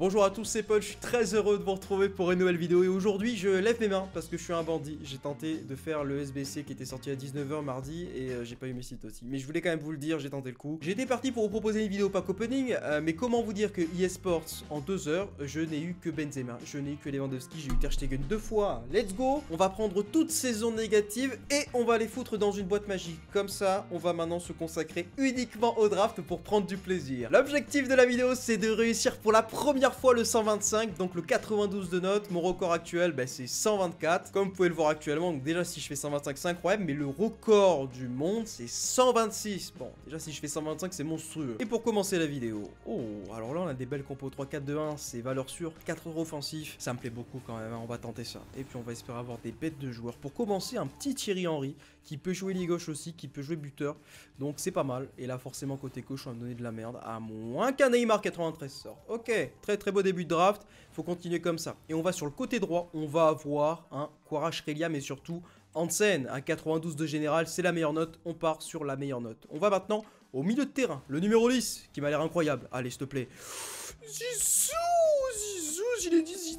Bonjour à tous, c'est Paul, je suis très heureux de vous retrouver pour une nouvelle vidéo et aujourd'hui je lève mes mains parce que je suis un bandit. J'ai tenté de faire le SBC qui était sorti à 19h mardi et euh, j'ai pas eu mes sites aussi. Mais je voulais quand même vous le dire, j'ai tenté le coup. J'étais parti pour vous proposer une vidéo pack opening, euh, mais comment vous dire que eSports en 2 heures, je n'ai eu que Benzema, je n'ai eu que Lewandowski, j'ai eu Ter deux fois. Let's go On va prendre toutes ces zones négatives et on va les foutre dans une boîte magique. Comme ça, on va maintenant se consacrer uniquement au draft pour prendre du plaisir. L'objectif de la vidéo c'est de réussir pour la première fois le 125, donc le 92 de note. Mon record actuel, bah, c'est 124. Comme vous pouvez le voir actuellement, donc déjà si je fais 125, c'est incroyable. Mais le record du monde, c'est 126. Bon, déjà si je fais 125, c'est monstrueux. Et pour commencer la vidéo, oh, alors là, on a des belles compos 3-4-2-1, c'est valeur sûre, 4 euros offensif. Ça me plaît beaucoup quand même, hein, on va tenter ça. Et puis on va espérer avoir des bêtes de joueurs. Pour commencer, un petit Thierry Henry qui peut jouer ligue gauche aussi, qui peut jouer buteur. Donc c'est pas mal. Et là, forcément, côté gauche, on va me donner de la merde. À moins qu'un Neymar 93 sort Ok, très très beau début de draft. Faut continuer comme ça. Et on va sur le côté droit. On va avoir un hein, Quarach Relia, mais surtout Hansen. Un 92 de général, c'est la meilleure note. On part sur la meilleure note. On va maintenant au milieu de terrain. Le numéro 10, qui m'a l'air incroyable. Allez, s'il te plaît. Zizou, Zizou,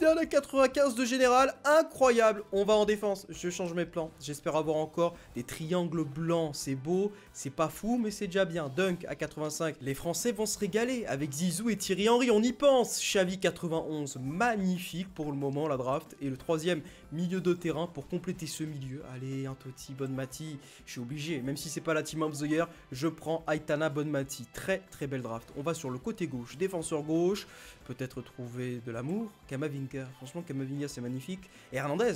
considère 95 de général. Incroyable. On va en défense. Je change mes plans. J'espère avoir encore des triangles blancs. C'est beau. C'est pas fou, mais c'est déjà bien. Dunk à 85. Les Français vont se régaler avec Zizou et Thierry Henry. On y pense. Xavi 91. Magnifique pour le moment la draft. Et le troisième, milieu de terrain pour compléter ce milieu. Allez, un Toti, bonne je suis obligé. Même si c'est pas la team of the year, je prends Aitana, Bonmati Très, très belle draft. On va sur le côté gauche, défenseur gauche, peut-être trouver de l'amour. Kamavinga, franchement, Kamavinga, c'est magnifique. Et Hernandez,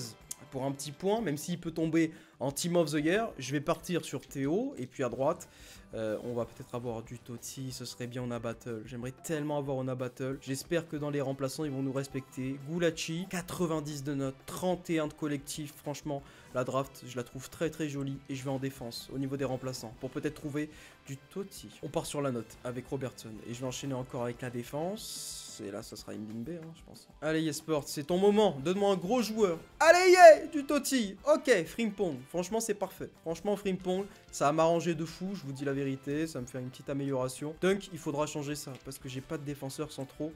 pour un petit point, même s'il peut tomber en Team of the Year, je vais partir sur Théo, et puis à droite, euh, on va peut-être avoir du Totti ce serait bien Ona Battle. J'aimerais tellement avoir Ona Battle. J'espère que dans les remplaçants, ils vont nous respecter. Goulachi, 90 de notes, 31 de collectif. Franchement, la draft, je la trouve très très jolie, et je vais en défense, au niveau des remplaçants, pour peut-être trouver du Totti On part sur la note avec Robertson, et je vais enchaîner encore avec la défense. Et là, ça sera une hein, je pense. Allez, Yesport, c'est ton moment. Donne-moi un gros joueur. Allez, yeah Du Toti Ok, Frimpong. Franchement, c'est parfait. Franchement, Frimpong, ça m'a arrangé de fou, je vous dis la vérité. Ça me fait une petite amélioration. Dunk, il faudra changer ça, parce que j'ai pas de défenseur sans trop.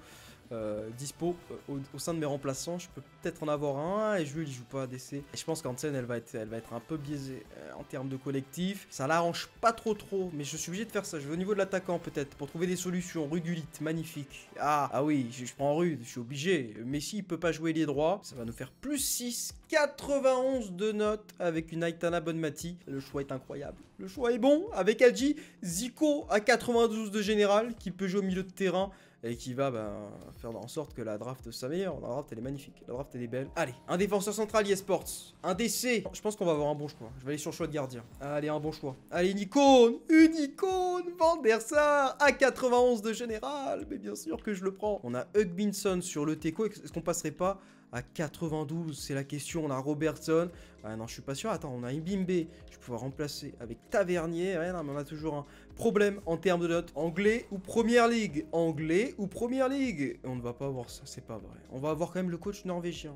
Euh, dispo euh, au, sein de mes remplaçants. Je peux peut-être en avoir un et Jules il joue pas à DC. Et je pense qu'Ansen elle va être elle va être un peu biaisée euh, en termes de collectif. Ça l'arrange pas trop trop, mais je suis obligé de faire ça. Je vais au niveau de l'attaquant peut-être pour trouver des solutions. Rugulite, magnifique. Ah ah oui, je, prends Rude, je suis obligé. Messi il peut pas jouer les droits, ça va nous faire plus 6, 91 de notes avec une Aitana Bonmati. Le choix est incroyable. Le choix est bon avec Adji, Zico à 92 de général qui peut jouer au milieu de terrain et qui va ben, faire en sorte que la draft s'améliore La draft, elle est magnifique. La draft, elle est belle. Allez, un défenseur central Yesports Un DC. Je pense qu'on va avoir un bon choix. Je vais aller sur le choix de gardien. Allez, un bon choix. Allez, une icône. Une icône. Van à 91 de général. Mais bien sûr que je le prends. On a Hugbinson sur le Teco. Est-ce qu'on passerait pas à 92, c'est la question. On a Robertson. Ah non, je suis pas sûr. Attends, on a Imbimbe. Je vais pouvoir remplacer avec Tavernier. mais on a toujours un problème en termes de notes. Anglais ou Première Ligue Anglais ou Première Ligue On ne va pas avoir ça, c'est pas vrai. On va avoir quand même le coach norvégien.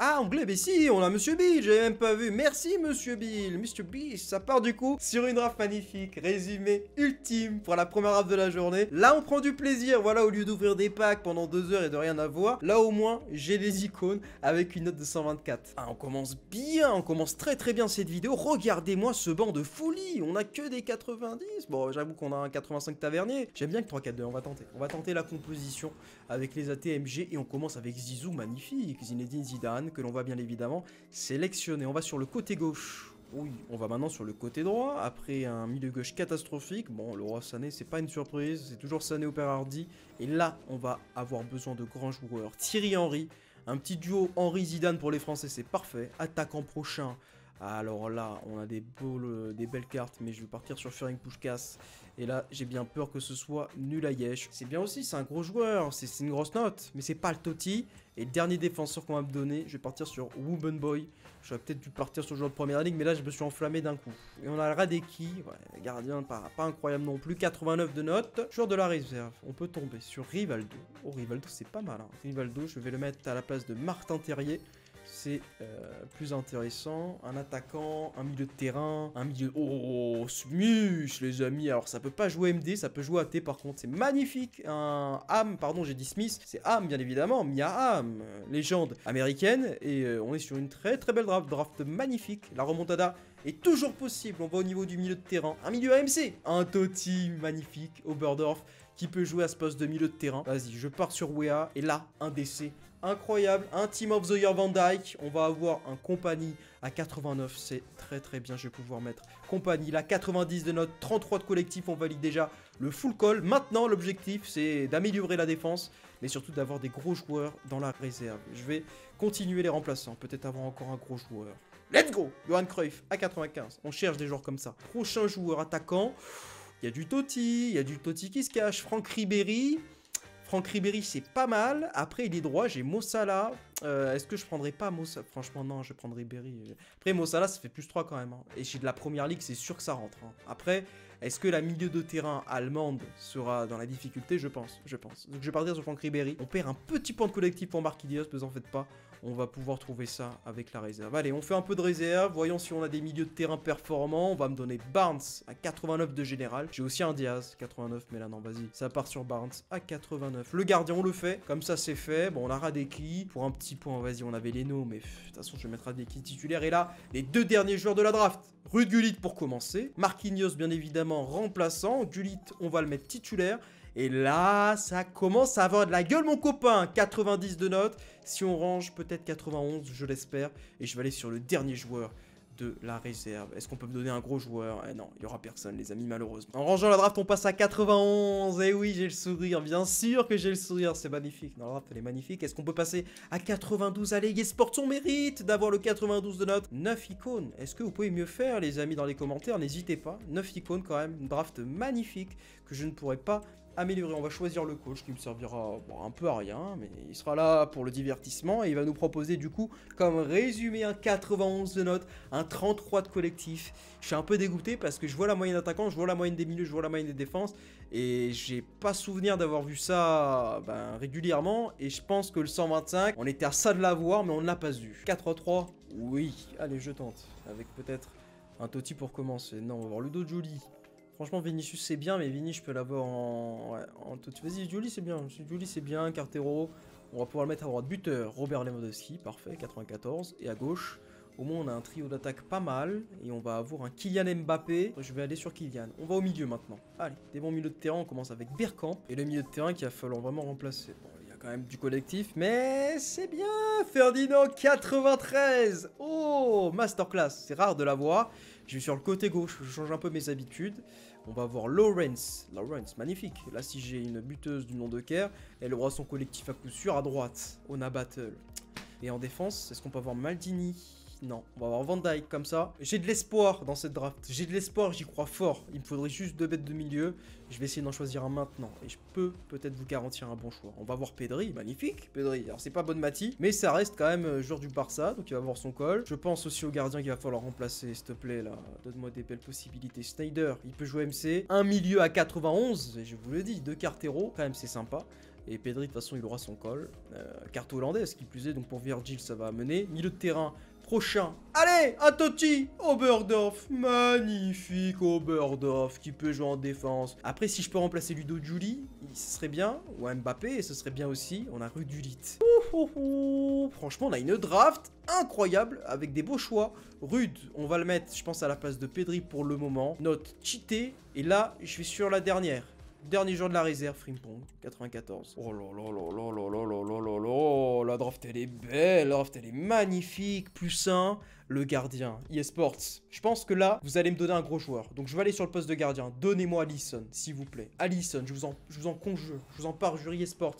Ah, anglais, mais si, on a Monsieur Bill, j'avais même pas vu. Merci, Monsieur Bill. Mr. Bill, ça part du coup sur une draft magnifique. Résumé ultime pour la première draft de la journée. Là, on prend du plaisir, voilà, au lieu d'ouvrir des packs pendant deux heures et de rien avoir. Là, au moins, j'ai des icônes avec une note de 124. Ah, on commence bien, on commence très très bien cette vidéo. Regardez-moi ce banc de folie. On a que des 90. Bon, j'avoue qu'on a un 85 tavernier. J'aime bien que 3-4-2, on va tenter. On va tenter la composition avec les ATMG et on commence avec Zizou, magnifique. Zinedine Zidane que l'on va bien évidemment sélectionner. On va sur le côté gauche. Oui, on va maintenant sur le côté droit, après un milieu gauche catastrophique. Bon, le roi Sané, c'est pas une surprise, c'est toujours Sané au père Hardy. Et là, on va avoir besoin de grands joueurs. Thierry Henry, un petit duo Henry-Zidane pour les Français, c'est parfait. Attaquant prochain, alors là, on a des, euh, des belles cartes, mais je vais partir sur Furing Pushkas. Et là, j'ai bien peur que ce soit nul à Yesh. C'est bien aussi, c'est un gros joueur, hein. c'est une grosse note, mais c'est pas le Toti. Et le dernier défenseur qu'on va me donner, je vais partir sur Wubenboy. Boy. J'aurais peut-être dû partir sur le joueur de première ligue, mais là, je me suis enflammé d'un coup. Et on a Radeki, ouais, gardien pas, incroyable non plus, 89 de notes. Joueur de la réserve, on peut tomber sur Rivaldo. Oh, Rivaldo, c'est pas mal. Hein. Rivaldo, je vais le mettre à la place de Martin Terrier c'est euh, plus intéressant. Un attaquant, un milieu de terrain, un milieu... Oh, oh, oh Smush, les amis Alors, ça peut pas jouer MD, ça peut jouer AT, par contre. C'est magnifique Un Ham, pardon, j'ai dit Smith. C'est Ham, bien évidemment. Mia Ham, euh, légende américaine. Et euh, on est sur une très, très belle draft, draft magnifique. La remontada est toujours possible. On va au niveau du milieu de terrain. Un milieu AMC Un Toti, magnifique. Oberdorf, qui peut jouer à ce poste de milieu de terrain. Vas-y, je pars sur Wea. Et là, un décès incroyable. Un Team of the Year Van Dyke. On va avoir un compagnie à 89. C'est très très bien. Je vais pouvoir mettre compagnie. La 90 de notre 33 de collectif. On valide déjà le full call. Maintenant, l'objectif, c'est d'améliorer la défense. Mais surtout d'avoir des gros joueurs dans la réserve. Je vais continuer les remplaçants. Peut-être avoir encore un gros joueur. Let's go Johan Cruyff à 95. On cherche des joueurs comme ça. Prochain joueur attaquant. Il y a du Totti. Il y a du Totti qui se cache. Franck Ribéry. Franck Ribéry, c'est pas mal. Après, il est droit, j'ai Mossala. Euh, est-ce que je prendrais pas Mossala Franchement, non, je prendrais Ribéry. Après, Mossala, ça fait plus 3 quand même. Hein. Et j'ai de la première ligue, c'est sûr que ça rentre. Hein. Après, est-ce que la milieu de terrain allemande sera dans la difficulté Je pense, je pense. Donc je vais partir sur Franck Ribéry. On perd un petit point de collectif pour Marquinhos, mais en faites pas on va pouvoir trouver ça avec la réserve. Allez, on fait un peu de réserve, voyons si on a des milieux de terrain performants. On va me donner Barnes à 89 de général. J'ai aussi un Diaz, 89, mais là non, vas-y, ça part sur Barnes à 89. Le gardien, on le fait, comme ça c'est fait. Bon, on a Radeki, pour un petit point, vas-y, on avait Leno, mais de toute façon, je vais mettre Radeki titulaire. Et là, les deux derniers joueurs de la draft, Rude Gullit pour commencer, Marquinhos bien évidemment remplaçant, Gullit, on va le mettre titulaire. Et là, ça commence à avoir de la gueule, mon copain. 90 de notes. Si on range, peut-être 91, je l'espère. Et je vais aller sur le dernier joueur de la réserve. Est-ce qu'on peut me donner un gros joueur eh Non, il n'y aura personne, les amis, malheureusement. En rangeant la draft, on passe à 91. eh oui, j'ai le sourire. Bien sûr que j'ai le sourire. C'est magnifique. Non, la draft, elle est magnifique. Est-ce qu'on peut passer à 92 Allez, Yesport, Sports, on mérite d'avoir le 92 de notes. 9 icônes. Est-ce que vous pouvez mieux faire, les amis, dans les commentaires N'hésitez pas. 9 icônes, quand même. Une draft magnifique que je ne pourrais pas améliorer. On va choisir le coach qui me servira un peu à rien, mais il sera là pour le divertissement et il va nous proposer du coup comme résumé un 91 de notes, un 33 de collectif. Je suis un peu dégoûté parce que je vois la moyenne d'attaquants, je vois la moyenne des milieux, je vois la moyenne des défenses et j'ai pas souvenir d'avoir vu ça ben, régulièrement et je pense que le 125, on était à ça de l'avoir mais on ne l'a pas eu. 4-3, oui, allez je tente avec peut-être un Toti pour commencer. Non, on va voir le de Jolie. Franchement, Vinicius c'est bien, mais Vinicius je peux l'avoir en... Ouais, en Vas-y, Julie c'est bien. Julie c'est bien. Cartero, on va pouvoir le mettre à droite. Buteur, Robert Lewandowski, parfait, 94. Et à gauche, au moins on a un trio d'attaque pas mal. Et on va avoir un Kylian Mbappé. Je vais aller sur Kylian. On va au milieu maintenant. Allez, des bons milieux de terrain. On commence avec Bergkamp. Et le milieu de terrain qui va falloir vraiment remplacer. Bon, il y a quand même du collectif. Mais c'est bien Ferdinand 93 Oh Masterclass, c'est rare de l'avoir. Je vais sur le côté gauche, je change un peu mes habitudes. On va voir Lawrence. Lawrence, magnifique. Là, si j'ai une buteuse du nom de Kerr, elle aura son collectif à coup sûr à droite. On a Battle. Et en défense, est-ce qu'on peut avoir Maldini non, on va avoir Van Dyke comme ça. J'ai de l'espoir dans cette draft. J'ai de l'espoir, j'y crois fort. Il me faudrait juste deux bêtes de milieu. Je vais essayer d'en choisir un maintenant. Et je peux peut-être vous garantir un bon choix. On va voir Pedri, magnifique Pedri. Alors c'est pas bonne Mati, mais ça reste quand même euh, joueur du Barça, donc il va avoir son col. Je pense aussi au gardien qu'il va falloir remplacer, s'il te plaît, là. Donne-moi des belles possibilités. Snyder, il peut jouer MC. Un milieu à 91, et je vous le dis, deux héros quand même c'est sympa. Et Pedri, de toute façon, il aura son col. Euh, carte hollandaise, qui plus est, donc pour Virgil, ça va amener. Milieu de terrain, prochain. Allez, à Totti Oberdorf, magnifique Oberdorf qui peut jouer en défense. Après, si je peux remplacer Ludo Julie, ce serait bien. Ou Mbappé, ce serait bien aussi. On a Rudulit. Franchement, on a une draft incroyable avec des beaux choix. Rude, on va le mettre, je pense, à la place de Pedri pour le moment. Note cheatée. Et là, je suis sur la dernière. Dernier jour de la réserve, Frimpong, 94. Oh là là là là là là là là là oh, La draft elle est belle, la draft elle est magnifique. Plus un, le gardien. eSports, je pense que là, vous allez me donner un gros joueur. Donc je vais aller sur le poste de gardien. Donnez-moi Allison, s'il vous plaît. Allison, je vous en, je vous en conjure, je vous en parjure eSports.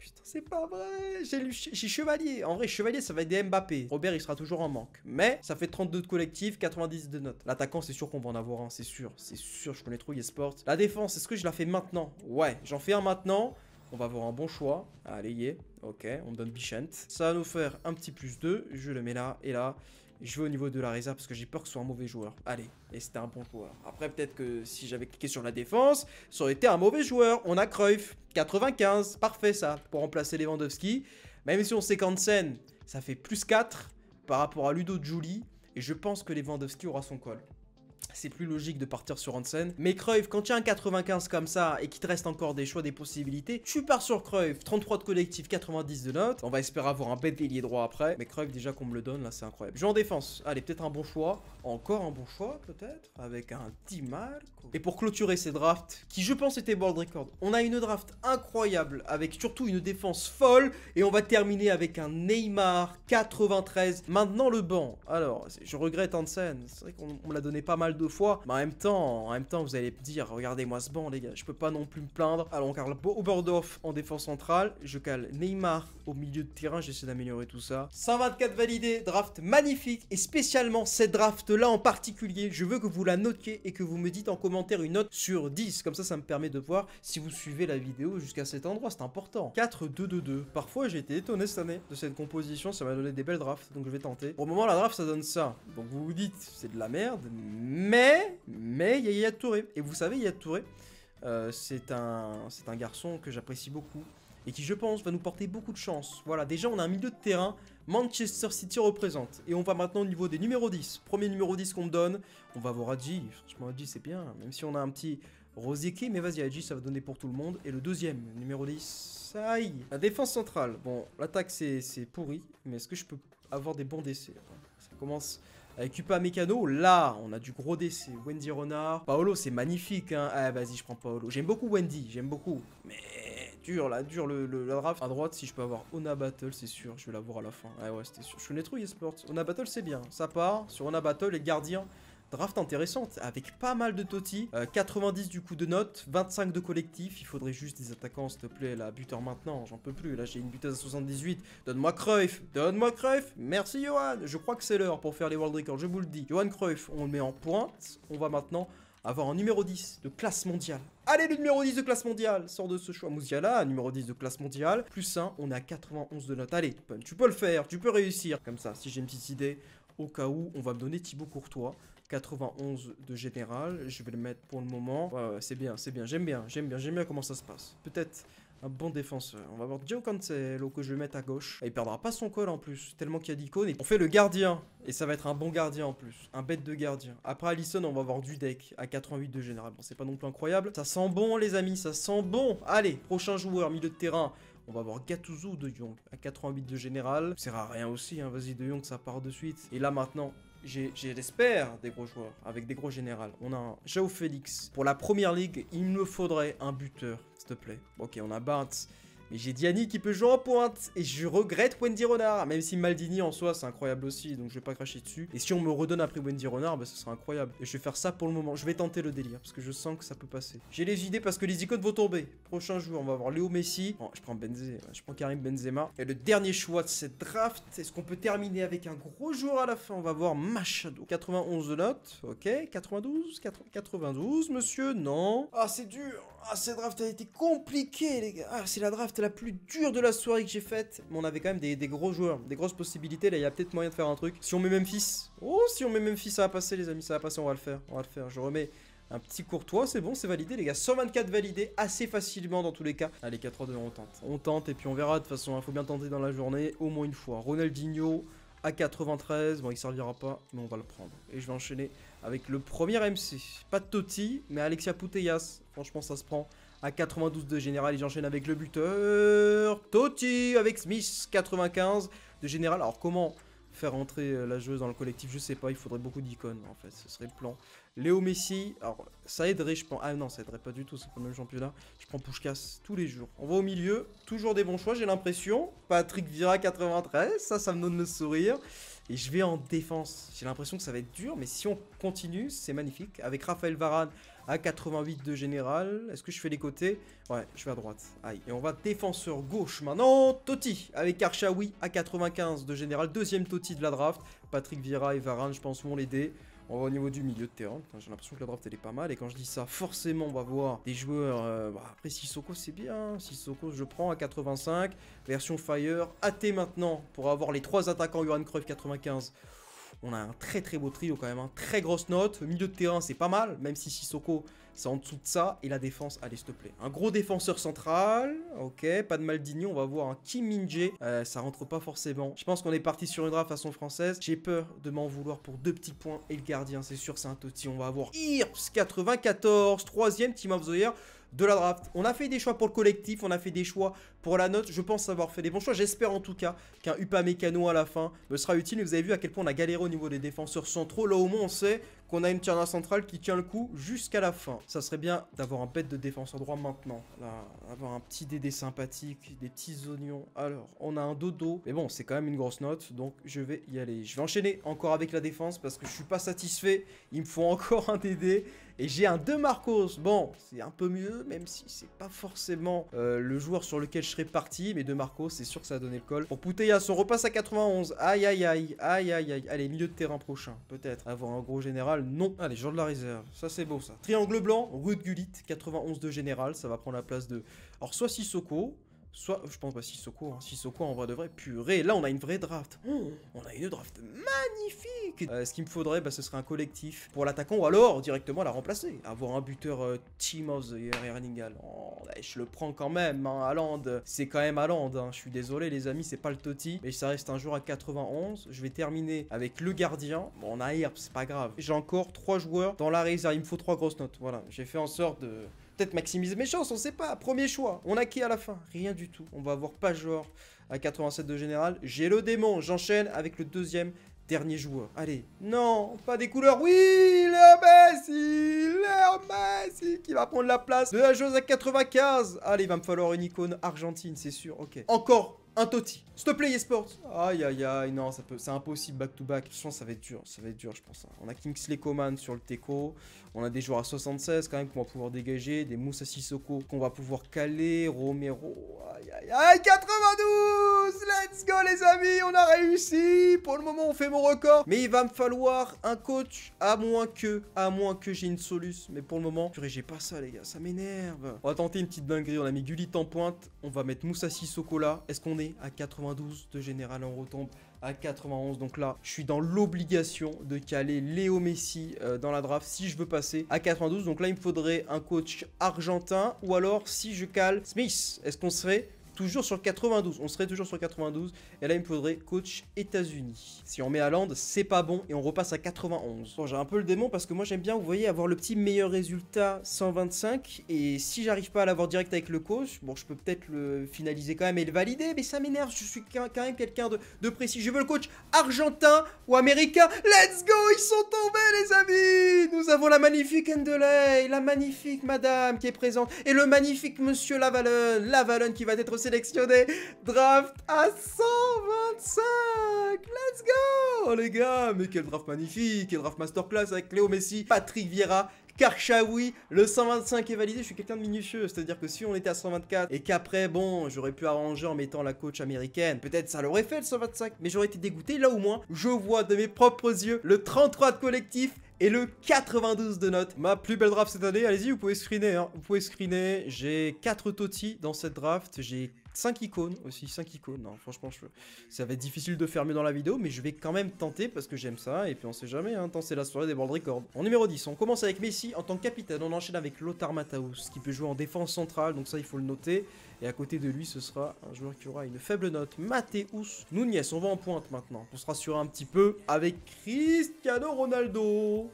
Putain, c'est pas vrai. J'ai Chevalier. En vrai, Chevalier, ça va être des Mbappé. Robert, il sera toujours en manque. Mais ça fait 32 de collectif, 90 de notes. L'attaquant, c'est sûr qu'on va en avoir un. C'est sûr. C'est sûr. Je connais trop sport. La défense, est-ce que je la fais maintenant Ouais, j'en fais un maintenant. On va avoir un bon choix. Allez, yeah. Ok, on me donne Bichent. Ça va nous faire un petit plus 2. Je le mets là et là. Je vais au niveau de la réserve parce que j'ai peur que ce soit un mauvais joueur. Allez, et c'était un bon joueur. Après, peut-être que si j'avais cliqué sur la défense, ça aurait été un mauvais joueur. On a Cruyff, 95, parfait ça, pour remplacer Lewandowski. Même si on sait scène, ça fait plus 4 par rapport à Ludo Julie. Et je pense que Lewandowski aura son col c'est plus logique de partir sur Hansen. Mais Cruyff, quand tu as un 95 comme ça et qu'il te reste encore des choix, des possibilités, tu pars sur Cruyff, 33 de collectif, 90 de note. On va espérer avoir un bête délier droit après. Mais Cruyff, déjà qu'on me le donne, là, c'est incroyable. Je en défense. Allez, peut-être un bon choix. Encore un bon choix, peut-être. Avec un petit Et pour clôturer ces drafts, qui je pense était board record, on a une draft incroyable avec surtout une défense folle. Et on va terminer avec un Neymar 93. Maintenant, le banc. Alors, je regrette Hansen. C'est vrai qu'on me l'a donné pas mal deux fois. Mais en même temps, en même temps, vous allez dire, regardez-moi ce banc, les gars. Je peux pas non plus me plaindre. Alors, on cale Oberdorf en défense centrale. Je cale Neymar au milieu de terrain. J'essaie d'améliorer tout ça. 124 validés, draft magnifique. Et spécialement, cette draft-là en particulier, je veux que vous la notiez et que vous me dites en commentaire une note sur 10. Comme ça, ça me permet de voir si vous suivez la vidéo jusqu'à cet endroit. C'est important. 4-2-2-2. Parfois, j'ai été étonné cette année de cette composition. Ça m'a donné des belles drafts. Donc, je vais tenter. Pour le moment, la draft, ça donne ça. Donc, vous vous dites, c'est de la merde. Mais mais, mais il y a Touré. Et vous savez, Yad Touré, euh, c'est un, un garçon que j'apprécie beaucoup et qui, je pense, va nous porter beaucoup de chance. Voilà, déjà, on a un milieu de terrain. Manchester City représente. Et on va maintenant au niveau des numéros 10. Premier numéro 10 qu'on me donne, on va voir Adji. Franchement, Adji, c'est bien. Même si on a un petit Rosicky, mais vas-y, Adji, ça va donner pour tout le monde. Et le deuxième, numéro 10, est La défense centrale. Bon, l'attaque, c'est pourri. Mais est-ce que je peux avoir des bons décès Ça commence avec Cupa Mécano, là, on a du gros décès c'est Wendy Renard. Paolo, c'est magnifique, hein. Ah, vas-y, je prends Paolo. J'aime beaucoup Wendy, j'aime beaucoup. Mais dur, là, dur le, la draft. À droite, si je peux avoir Ona Battle, c'est sûr, je vais l'avoir à la fin. Ah ouais, c'était sûr. Je connais trop eSports. Ona Battle, c'est bien. Ça part sur Ona Battle, les gardien draft intéressante avec pas mal de totis. 90 euh, du coup de note, 25 de collectif. Il faudrait juste des attaquants, s'il te plaît. La buteur maintenant, j'en peux plus. Là, j'ai une buteuse à 78. Donne-moi Cruyff. Donne-moi Cruyff. Merci, Johan. Je crois que c'est l'heure pour faire les World Records. Je vous le dis. Johan Cruyff, on le met en pointe. On va maintenant avoir un numéro 10 de classe mondiale. Allez, le numéro 10 de classe mondiale sort de ce choix. Mouziala, numéro 10 de classe mondiale. Plus 1, on est à 91 de note. Allez, tu peux le faire, tu peux réussir. Comme ça, si j'ai une petite idée, au cas où, on va me donner Thibaut Courtois. 91 de général. Je vais le mettre pour le moment. c'est bien, c'est bien. J'aime bien, j'aime bien, j'aime bien comment ça se passe. Peut-être un bon défenseur. On va voir Joe Cancelo que je vais mettre à gauche. Et il perdra pas son col en plus, tellement qu'il y a d'icônes. on fait le gardien. Et ça va être un bon gardien en plus. Un bête de gardien. Après Allison, on va avoir du deck à 88 de général. Bon, c'est pas non plus incroyable. Ça sent bon, les amis, ça sent bon. Allez, prochain joueur, milieu de terrain. On va avoir Gatuzu de Young à 88 de général. Ça sert à rien aussi, hein. vas-y de Young, ça part de suite. Et là maintenant, j'espère, des gros joueurs, avec des gros généraux. On a un Jao Félix. Pour la première ligue, il me faudrait un buteur, s'il te plaît. Ok, on a Barnes mais j'ai Diani qui peut jouer en pointe. Et je regrette Wendy Renard. Même si Maldini en soi, c'est incroyable aussi. Donc je vais pas cracher dessus. Et si on me redonne après Wendy Renard, bah ce sera incroyable. Et je vais faire ça pour le moment. Je vais tenter le délire. Parce que je sens que ça peut passer. J'ai les idées parce que les icônes vont tomber. Prochain jour, on va avoir Léo Messi. Oh, je prends Benzé. Je prends Karim Benzema. Et le dernier choix de cette draft. Est-ce qu'on peut terminer avec un gros jour à la fin On va voir Machado. 91 de notes. Ok. 92 92, monsieur Non. Ah, c'est dur. Ah, cette draft a été compliquée, les gars. Ah, c'est la draft la plus dure de la soirée que j'ai faite. Mais on avait quand même des, gros joueurs, des grosses possibilités. Là, il y a peut-être moyen de faire un truc. Si on met Memphis. Oh, si on met Memphis, ça va passer, les amis. Ça va passer, on va le faire. On va le faire. Je remets un petit courtois, c'est bon, c'est validé les gars. 124 validés assez facilement dans tous les cas. Allez, 4-3-2, on tente. On tente et puis on verra de toute façon, il hein, faut bien tenter dans la journée, au moins une fois. Ronaldinho à 93, bon il servira pas, mais on va le prendre. Et je vais enchaîner avec le premier MC. Pas de Totti, mais Alexia Puteyas, Franchement, ça se prend. À 92 de général, et j'enchaîne avec le buteur. Totti avec Smith, 95 de général. Alors, comment faire entrer euh, la joueuse dans le collectif Je sais pas, il faudrait beaucoup d'icônes, en fait. Ce serait le plan. Léo Messi, alors, ça aiderait, je pense. Ah non, ça aiderait pas du tout, c'est pas le même championnat. Je prends Pouchkas tous les jours. On va au milieu, toujours des bons choix, j'ai l'impression. Patrick Vira, 93, ça, ça me donne le sourire. Et je vais en défense. J'ai l'impression que ça va être dur, mais si on continue, c'est magnifique. Avec Raphaël Varane à 88 de général. Est-ce que je fais les côtés Ouais, je vais à droite. Aïe. Et on va défenseur gauche maintenant. Totti avec Archaoui à 95 de général. Deuxième Totti de la draft. Patrick Vieira et Varane, je pense, vont l'aider. On va au niveau du milieu de terrain. J'ai l'impression que la draft elle est pas mal. Et quand je dis ça, forcément on va voir des joueurs. Euh, bah, après Sissoko c'est bien. Hein. Sissoko je prends à 85. Version Fire. AT maintenant pour avoir les trois attaquants Johan Cruyff 95. On a un très très beau trio quand même. un hein. Très grosse note. Milieu de terrain c'est pas mal. Même si Sissoko c'est en dessous de ça et la défense, allez s'il te plaît. Un gros défenseur central, ok, pas de Maldini, on va voir un Kim min euh, ça rentre pas forcément. Je pense qu'on est parti sur une draft façon française. J'ai peur de m'en vouloir pour deux petits points et le gardien, c'est sûr, c'est un toti. On va avoir Irps 94, troisième team of the year de la draft. On a fait des choix pour le collectif, on a fait des choix pour la note, je pense avoir fait des bons choix. J'espère en tout cas qu'un Upamecano à la fin me sera utile. vous avez vu à quel point on a galéré au niveau des défenseurs centraux. Là au moins on sait qu'on a une tierna centrale qui tient le coup jusqu'à la fin. Ça serait bien d'avoir un bête de défenseur droit maintenant. Là, avoir un petit DD sympathique, des petits oignons. Alors, on a un dodo. Mais bon, c'est quand même une grosse note, donc je vais y aller. Je vais enchaîner encore avec la défense parce que je suis pas satisfait. Il me faut encore un DD. Et j'ai un De Marcos. Bon, c'est un peu mieux, même si c'est pas forcément euh, le joueur sur lequel je je serais parti. Mais de Marco, c'est sûr que ça a donné le col. Pour à son repasse à 91. Aïe, aïe, aïe. Aïe, aïe, aïe. Allez, milieu de terrain prochain. Peut-être. Avoir un gros général. Non. Allez, genre de la réserve. Ça, c'est beau, ça. Triangle blanc. Rue Gulit. 91 de général. Ça va prendre la place de. Alors, soit Sissoko. Soit, je pense, si bah, Sissoko, hein. Sissoko en vrai de vrai, purée, là on a une vraie draft. Oh. on a une draft magnifique euh, Ce qu'il me faudrait, bah, ce serait un collectif pour l'attaquant ou alors directement la remplacer. Avoir un buteur team of the year je le prends quand même, hein, Aland C'est quand même Aland hein. je suis désolé les amis, c'est pas le toti, mais ça reste un jour à 91. Je vais terminer avec le gardien. Bon, on a Herb, c'est pas grave. J'ai encore 3 joueurs dans la réserve, il me faut 3 grosses notes. Voilà, j'ai fait en sorte de peut maximiser mes chances, on sait pas. Premier choix, on a qui à la fin Rien du tout. On va avoir pas joueur à 87 de général. J'ai le démon, j'enchaîne avec le deuxième dernier joueur. Allez, non, pas des couleurs. Oui, le Messi, le Messi qui va prendre la place de la joueuse à 95. Allez, il va me falloir une icône argentine, c'est sûr. Ok. Encore un Toti. S'il te plaît, eSports. Aïe, aïe, aïe, non, ça c'est impossible back-to-back. Je pense ça va être dur, ça va être dur, je pense. Hein. On a Kingsley Coman sur le Teco. On a des joueurs à 76 quand même qu'on va pouvoir dégager. Des Moussa Sissoko qu'on va pouvoir caler. Romero. Aïe, aïe, aïe, 92 Let's go, les amis, on a réussi. Pour le moment, on fait mon record. Mais il va me falloir un coach, à moins que, à moins que j'ai une soluce. Mais pour le moment, purée, j'ai pas ça, les gars, ça m'énerve. On va tenter une petite dinguerie. On a mis Gullit en pointe. On va mettre Moussa Sissoko là. Est-ce qu'on à 92 de général, on retombe à 91. Donc là, je suis dans l'obligation de caler Léo Messi euh, dans la draft si je veux passer à 92. Donc là, il me faudrait un coach argentin ou alors si je cale Smith. Est-ce qu'on serait toujours sur 92. On serait toujours sur 92. Et là, il me faudrait coach États-Unis. Si on met land, c'est pas bon. Et on repasse à 91. Bon, j'ai un peu le démon parce que moi, j'aime bien, vous voyez, avoir le petit meilleur résultat 125. Et si j'arrive pas à l'avoir direct avec le coach, bon, je peux peut-être le finaliser quand même et le valider. Mais ça m'énerve. Je suis quand même quelqu'un de, précis. Je veux le coach argentin ou américain. Let's go Ils sont tombés, les amis Nous avons la magnifique Endeley, la magnifique madame qui est présente. Et le magnifique monsieur Lavalon. Lavalon qui va être sélectionné Draft à 125 Let's go les gars Mais quel draft magnifique Quel draft masterclass avec Léo Messi, Patrick Vieira, Karchaoui, le 125 est validé, je suis quelqu'un de minutieux, c'est-à-dire que si on était à 124 et qu'après, bon, j'aurais pu arranger en mettant la coach américaine, peut-être ça l'aurait fait le 125, mais j'aurais été dégoûté, là au moins, je vois de mes propres yeux le 33 de collectif et le 92 de note. Ma plus belle draft cette année, allez-y, vous pouvez screener. Hein. Vous pouvez screener, j'ai 4 totis dans cette draft, j'ai 5 icônes aussi, 5 icônes. Non, hein. franchement, je... ça va être difficile de faire dans la vidéo, mais je vais quand même tenter parce que j'aime ça. Et puis on sait jamais, hein, tant c'est la soirée des World records. En numéro 10, on commence avec Messi en tant que capitaine. On enchaîne avec Lothar Matthaus qui peut jouer en défense centrale, donc ça il faut le noter. Et à côté de lui, ce sera un joueur qui aura une faible note, Mateus Nunez. On va en pointe maintenant On se sur un petit peu avec Cristiano Ronaldo.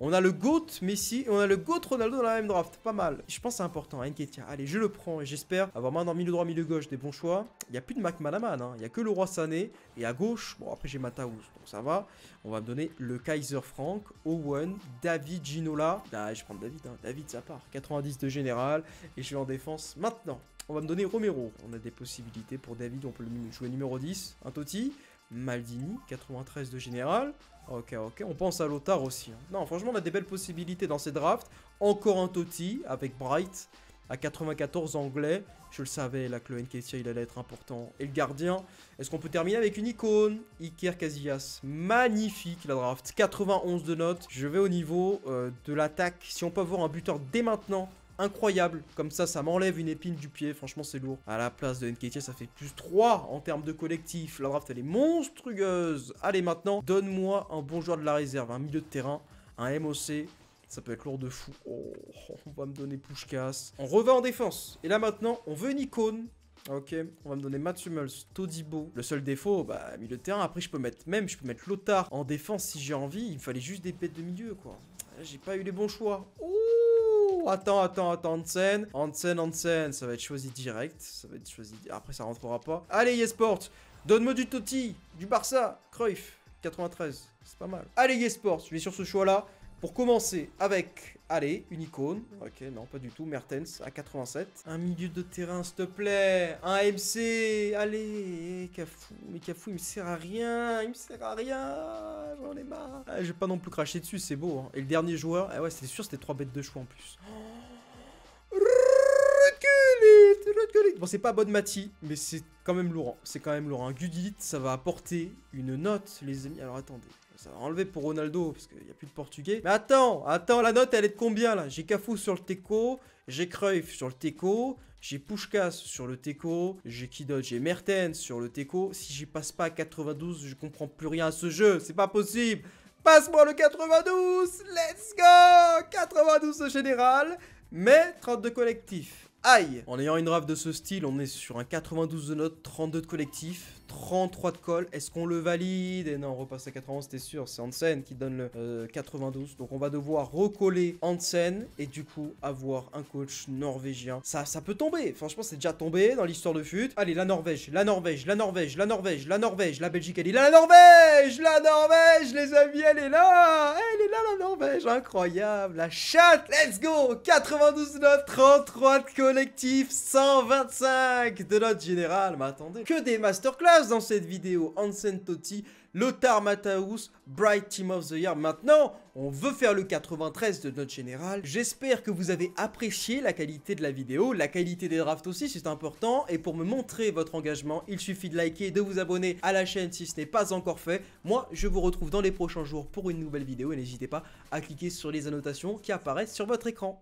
On a le GOAT Messi et on a le GOAT Ronaldo dans la même draft. Pas mal. Je pense que c'est important. Hein, Allez, je le prends et j'espère avoir maintenant dans milieu droit, milieu gauche, des bons choix. Il n'y a plus de Mac Hein. Il n'y a que le Roi Sané. Et à gauche, bon, après j'ai Mataus. Donc ça va. On va me donner le Kaiser Frank, Owen, David Ginola. Ah, je prends David. Hein. David, ça part. 90 de général. Et je vais en défense maintenant. On va me donner Romero. On a des possibilités pour David, on peut le jouer numéro 10. Un Totti. Maldini, 93 de général. Ok, ok, on pense à Lothar aussi. Hein. Non, franchement, on a des belles possibilités dans ces drafts. Encore un Totti avec Bright à 94 anglais. Je le savais, la que le il allait être important. Et le gardien, est-ce qu'on peut terminer avec une icône Iker Casillas, magnifique la draft. 91 de notes. Je vais au niveau euh, de l'attaque. Si on peut avoir un buteur dès maintenant incroyable. Comme ça, ça m'enlève une épine du pied. Franchement, c'est lourd. À la place de Nketiah, ça fait plus 3 en termes de collectif. La draft, elle est monstrueuse. Allez, maintenant, donne-moi un bon joueur de la réserve, un milieu de terrain, un MOC. Ça peut être lourd de fou. Oh, on va me donner Pushkas. On revient en défense. Et là, maintenant, on veut une icône. Ok, on va me donner Matt Todibo. Le seul défaut, bah, milieu de terrain. Après, je peux mettre même, je peux mettre Lothar en défense si j'ai envie. Il me fallait juste des pets de milieu, quoi. J'ai pas eu les bons choix. Ouh attends, attends, attends, Hansen. Hansen, Hansen, ça va être choisi direct. Ça va être choisi. Après, ça rentrera pas. Allez, Yesport, donne-moi du Totti, du Barça, Cruyff, 93. C'est pas mal. Allez, Yesport, je vais sur ce choix-là. Pour commencer avec, allez, une icône. Ok, non, pas du tout. Mertens à 87. Un milieu de terrain, s'il te plaît. Un MC. Allez, Cafou. Mais Cafou, il me sert à rien. Il me sert à rien. J'en ai marre. Ah, je vais pas non plus cracher dessus, c'est beau. Hein. Et le dernier joueur, ah ouais, c'était sûr, c'était trois bêtes de choix en plus. Oh Bon, c'est pas bonne Mati, mais c'est quand même Laurent. C'est quand même Laurent. Gudit, ça va apporter une note, les amis. Alors attendez. Ça va enlever pour Ronaldo, parce qu'il n'y a plus de portugais. Mais attends, attends, la note, elle est de combien là J'ai Cafou sur le Teco, j'ai Cruyff sur le Teco, j'ai Pushkas sur le Teco, j'ai Kidot J'ai Mertens sur le Teco. Si j'y passe pas à 92, je comprends plus rien à ce jeu, c'est pas possible Passe-moi le 92 Let's go 92 au général, mais 32 collectifs. Aïe En ayant une rave de ce style, on est sur un 92 de notes, 32 de collectif, 33 de colle. Est-ce qu'on le valide Et non, on repasse à 91, c'était sûr. C'est Hansen qui donne le 92. Euh, Donc on va devoir recoller Hansen et du coup avoir un coach norvégien. Ça, ça peut tomber. Franchement, c'est déjà tombé dans l'histoire de fut. Allez, la Norvège, la Norvège, la Norvège, la Norvège, la Norvège, la Belgique, elle est là, la Norvège, la Norvège, les amis, elle est là, elle est là, la Norvège, incroyable, la chatte, let's go, 92 9 33 de collectif, 125 de notre général, mais attendez, que des masterclass dans cette vidéo Hansen Totti, Lothar Mataus, Bright Team of the Year. Maintenant, on veut faire le 93 de notre général. J'espère que vous avez apprécié la qualité de la vidéo, la qualité des drafts aussi, c'est important. Et pour me montrer votre engagement, il suffit de liker, et de vous abonner à la chaîne si ce n'est pas encore fait. Moi, je vous retrouve dans les prochains jours pour une nouvelle vidéo et n'hésitez pas à cliquer sur les annotations qui apparaissent sur votre écran.